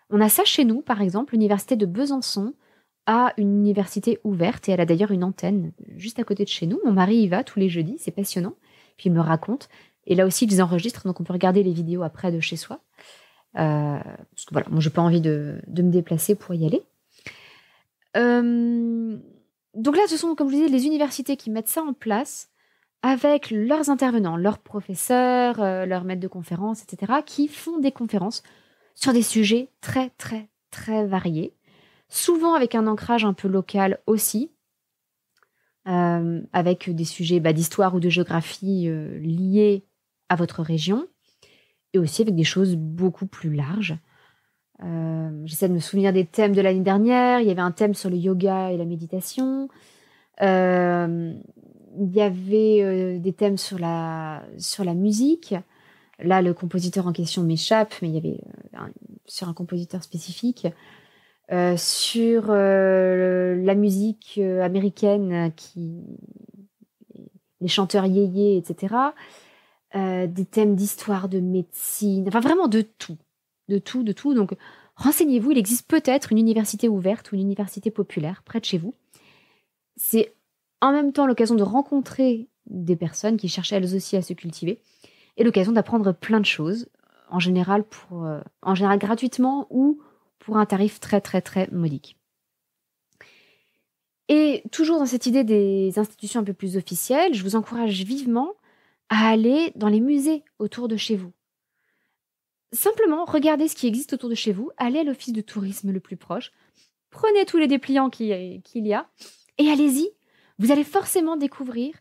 On a ça chez nous, par exemple, l'université de Besançon a une université ouverte et elle a d'ailleurs une antenne juste à côté de chez nous. Mon mari y va tous les jeudis, c'est passionnant. Puis il me raconte. Et là aussi, ils enregistrent, donc on peut regarder les vidéos après de chez soi. Euh, parce que voilà, moi, j'ai pas envie de, me déplacer pour y aller. Euh, donc là, ce sont, comme je disais, les universités qui mettent ça en place avec leurs intervenants, leurs professeurs, euh, leurs maîtres de conférences, etc., qui font des conférences sur des sujets très, très, très variés, souvent avec un ancrage un peu local aussi, euh, avec des sujets bah, d'histoire ou de géographie euh, liés à votre région, et aussi avec des choses beaucoup plus larges. J'essaie de me souvenir des thèmes de l'année dernière, il y avait un thème sur le yoga et la méditation il y avait euh, des thèmes sur la, sur la musique. Là, le compositeur en question m'échappe, mais il y avait euh, sur un compositeur spécifique. Euh, sur la musique américaine, qui, les chanteurs yéyé etc. des thèmes d'histoire, de médecine, enfin vraiment de tout. De tout, de tout. Donc, renseignez-vous, il existe peut-être une université ouverte ou une université populaire près de chez vous. C'est en même temps l'occasion de rencontrer des personnes qui cherchaient elles aussi à se cultiver et l'occasion d'apprendre plein de choses, en général, euh, en général gratuitement ou pour un tarif très très très modique. Et toujours dans cette idée des institutions un peu plus officielles, je vous encourage vivement à aller dans les musées autour de chez vous. Simplement, regardez ce qui existe autour de chez vous, allez à l'office de tourisme le plus proche, prenez tous les dépliants euh, qu'il y a et allez-y, vous allez forcément découvrir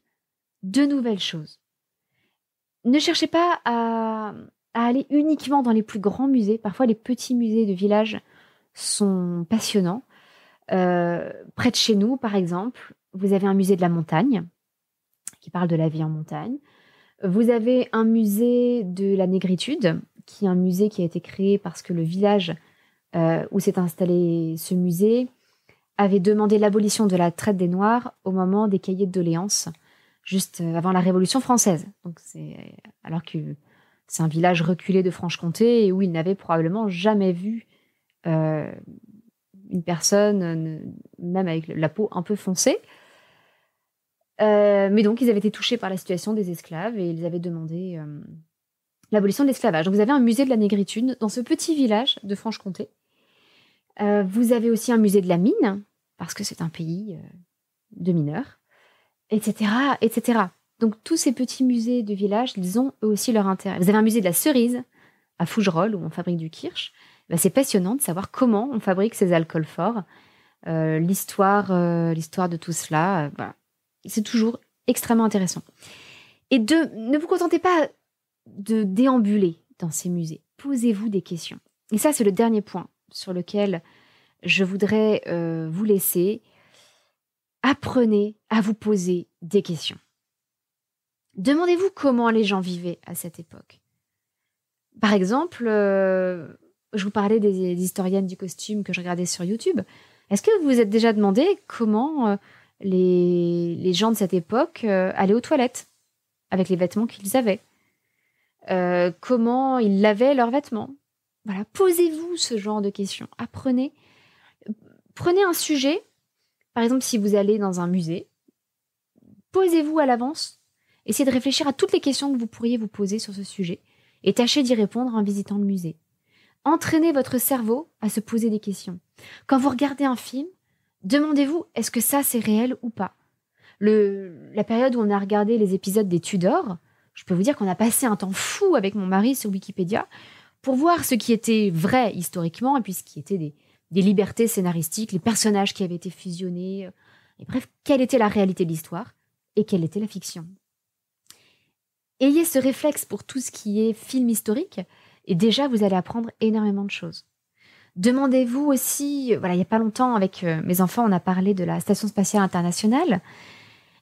de nouvelles choses. Ne cherchez pas à, aller uniquement dans les plus grands musées. Parfois, les petits musées de village sont passionnants. Euh, près de chez nous, par exemple, vous avez un musée de la montagne qui parle de la vie en montagne. Vous avez un musée de la négritude, qui est un musée qui a été créé parce que le village euh, où s'est installé ce musée avait demandé l'abolition de la traite des Noirs au moment des cahiers de doléances, juste euh, avant la Révolution française. Donc c'est alors que c'est un village reculé de Franche-Comté et où ils n'avaient probablement jamais vu euh, une personne, euh, même avec la peau un peu foncée. mais donc, ils avaient été touchés par la situation des esclaves et ils avaient demandé l'abolition de l'esclavage. vous avez un musée de la négritude dans ce petit village de Franche-Comté. vous avez aussi un musée de la mine parce que c'est un pays euh, de mineurs, etc., etc. Donc tous ces petits musées de village, ils ont eux aussi leur intérêt. Vous avez un musée de la cerise à Fougerolles où on fabrique du kirsch. Bah, c'est passionnant de savoir comment on fabrique ces alcools forts, euh, l'histoire, euh, l'histoire de tout cela. C'est toujours extrêmement intéressant. Et deux, ne vous contentez pas de déambuler dans ces musées. Posez-vous des questions. Et ça, c'est le dernier point sur lequel je voudrais euh, vous laisser. Apprenez à vous poser des questions. Demandez-vous comment les gens vivaient à cette époque. Par exemple, euh, je vous parlais des, historiennes du costume que je regardais sur YouTube. Est-ce que vous vous êtes déjà demandé comment euh, les, gens de cette époque allaient aux toilettes avec les vêtements qu'ils avaient Comment ils lavaient leurs vêtements Voilà, posez-vous ce genre de questions. Apprenez Prenez un sujet, par exemple si vous allez dans un musée, posez-vous à l'avance, essayez de réfléchir à toutes les questions que vous pourriez vous poser sur ce sujet et tâchez d'y répondre en visitant le musée. Entraînez votre cerveau à se poser des questions. Quand vous regardez un film, demandez-vous est-ce que ça c'est réel ou pas. la période où on a regardé les épisodes des Tudors, je peux vous dire qu'on a passé un temps fou avec mon mari sur Wikipédia pour voir ce qui était vrai historiquement et puis ce qui était des, des libertés scénaristiques, les personnages qui avaient été fusionnés. Euh, et bref, quelle était la réalité de l'histoire et quelle était la fiction Ayez ce réflexe pour tout ce qui est film historique, et déjà vous allez apprendre énormément de choses. Demandez-vous aussi, euh, voilà, il n'y a pas longtemps avec euh, mes enfants, on a parlé de la Station spatiale internationale.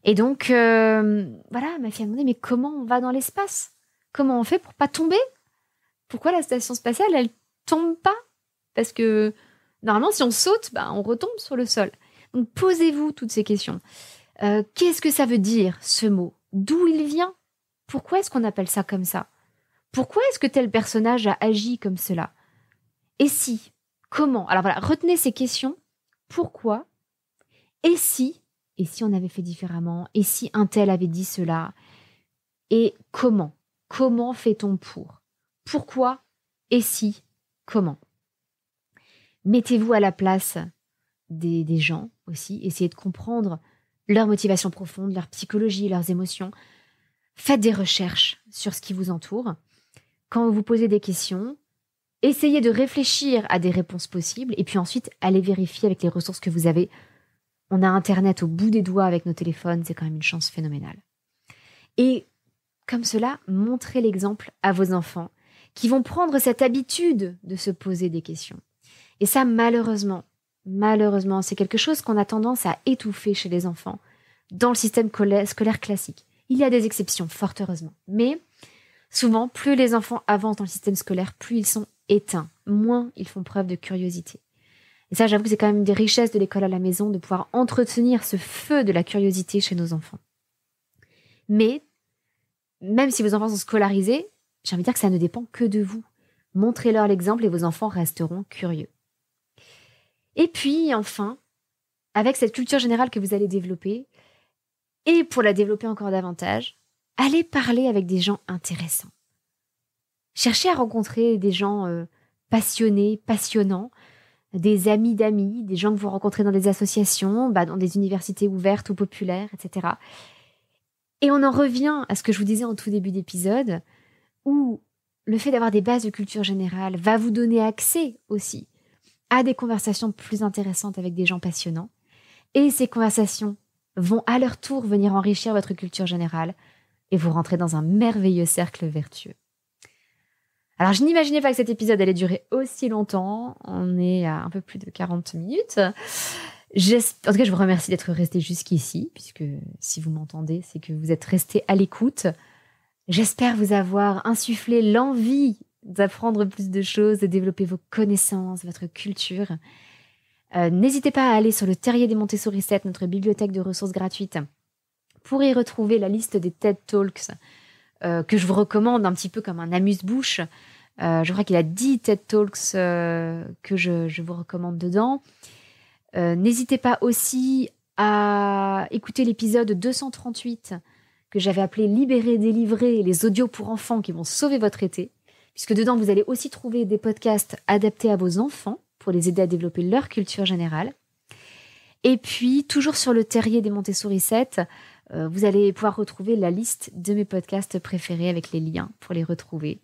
Et donc, voilà, ma fille a demandé, mais comment on va dans l'espace Comment on fait pour pas tomber Pourquoi la Station spatiale, elle tombe pas Parce que Normalement, si on saute, bah, on retombe sur le sol. Donc posez-vous toutes ces questions. Euh, qu'est-ce que ça veut dire, ce mot D'où il vient Pourquoi est-ce qu'on appelle ça comme ça Pourquoi est-ce que tel personnage a agi comme cela Et si Comment Alors voilà, retenez ces questions. Pourquoi Et si Et si on avait fait différemment Et si un tel avait dit cela Et comment Comment fait-on pour Pourquoi Et si Comment mettez-vous à la place des, gens aussi, essayez de comprendre leur motivation profonde, leur psychologie, leurs émotions. Faites des recherches sur ce qui vous entoure. Quand vous posez des questions, essayez de réfléchir à des réponses possibles et puis ensuite allez vérifier avec les ressources que vous avez. On a Internet au bout des doigts avec nos téléphones, c'est quand même une chance phénoménale. Et comme cela, montrez l'exemple à vos enfants qui vont prendre cette habitude de se poser des questions. Et ça, malheureusement, malheureusement, c'est quelque chose qu'on a tendance à étouffer chez les enfants dans le système scolaire classique. Il y a des exceptions, fort heureusement. Mais souvent, plus les enfants avancent dans le système scolaire, plus ils sont éteints, moins ils font preuve de curiosité. Et ça, j'avoue que c'est quand même des richesses de l'école à la maison de pouvoir entretenir ce feu de la curiosité chez nos enfants. Mais, même si vos enfants sont scolarisés, j'ai envie de dire que ça ne dépend que de vous. Montrez-leur l'exemple et vos enfants resteront curieux. Et puis, enfin, avec cette culture générale que vous allez développer, et pour la développer encore davantage, allez parler avec des gens intéressants. Cherchez à rencontrer des gens euh, passionnés, passionnants, des amis d'amis, des gens que vous rencontrez dans des associations, bah, dans des universités ouvertes ou populaires, etc. Et on en revient à ce que je vous disais en tout début d'épisode, où le fait d'avoir des bases de culture générale va vous donner accès aussi à des conversations plus intéressantes avec des gens passionnants. Et ces conversations vont à leur tour venir enrichir votre culture générale et vous rentrer dans un merveilleux cercle vertueux. Alors, je n'imaginais pas que cet épisode allait durer aussi longtemps. On est à un peu plus de 40 minutes. En tout cas, je vous remercie d'être resté jusqu'ici, puisque si vous m'entendez, c'est que vous êtes resté à l'écoute. J'espère vous avoir insufflé l'envie d'apprendre plus de choses, de développer vos connaissances, votre culture. Euh, n'hésitez pas à aller sur le Terrier des Montessori 7, notre bibliothèque de ressources gratuites, pour y retrouver la liste des TED Talks euh, que je vous recommande un petit peu comme un amuse-bouche. Euh, je crois qu'il y a 10 TED Talks que je, vous recommande dedans. N'hésitez pas aussi à écouter l'épisode 238 que j'avais appelé Libérer, délivrer, les audios pour enfants qui vont sauver votre été puisque dedans, vous allez aussi trouver des podcasts adaptés à vos enfants pour les aider à développer leur culture générale. Et puis, toujours sur le terrier des Montessori 7, euh, vous allez pouvoir retrouver la liste de mes podcasts préférés avec les liens pour les retrouver.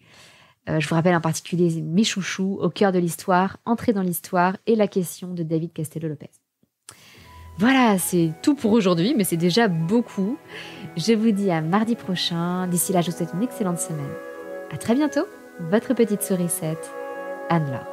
Euh, je vous rappelle en particulier Mes chouchous, Au cœur de l'histoire, Entrer dans l'histoire et La question de David Castello-Lopez. Voilà, c'est tout pour aujourd'hui, mais c'est déjà beaucoup. Je vous dis à mardi prochain. D'ici là, je vous souhaite une excellente semaine. À très bientôt! votre petite sourisette, Anne-Laure.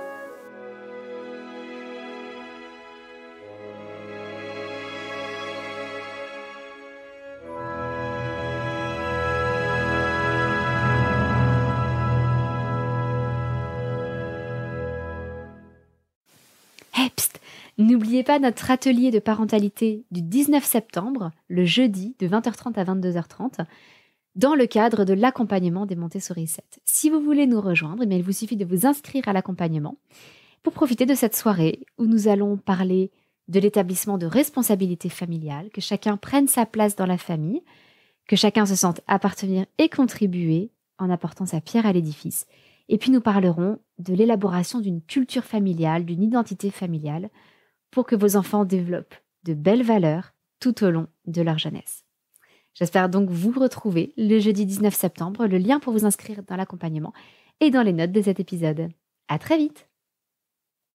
Eh, n'oubliez pas notre atelier de parentalité du 19 septembre, le jeudi de 20h30 à 22h30 dans le cadre de l'accompagnement des Montessori 7. Si vous voulez nous rejoindre, eh il vous suffit de vous inscrire à l'accompagnement pour profiter de cette soirée où nous allons parler de l'établissement de responsabilité familiale, que chacun prenne sa place dans la famille, que chacun se sente appartenir et contribuer en apportant sa pierre à l'édifice. Et puis nous parlerons de l'élaboration d'une culture familiale, d'une identité familiale, pour que vos enfants développent de belles valeurs tout au long de leur jeunesse. J'espère donc vous retrouver le jeudi 19 septembre. Le lien pour vous inscrire dans l'accompagnement et dans les notes de cet épisode. À très vite!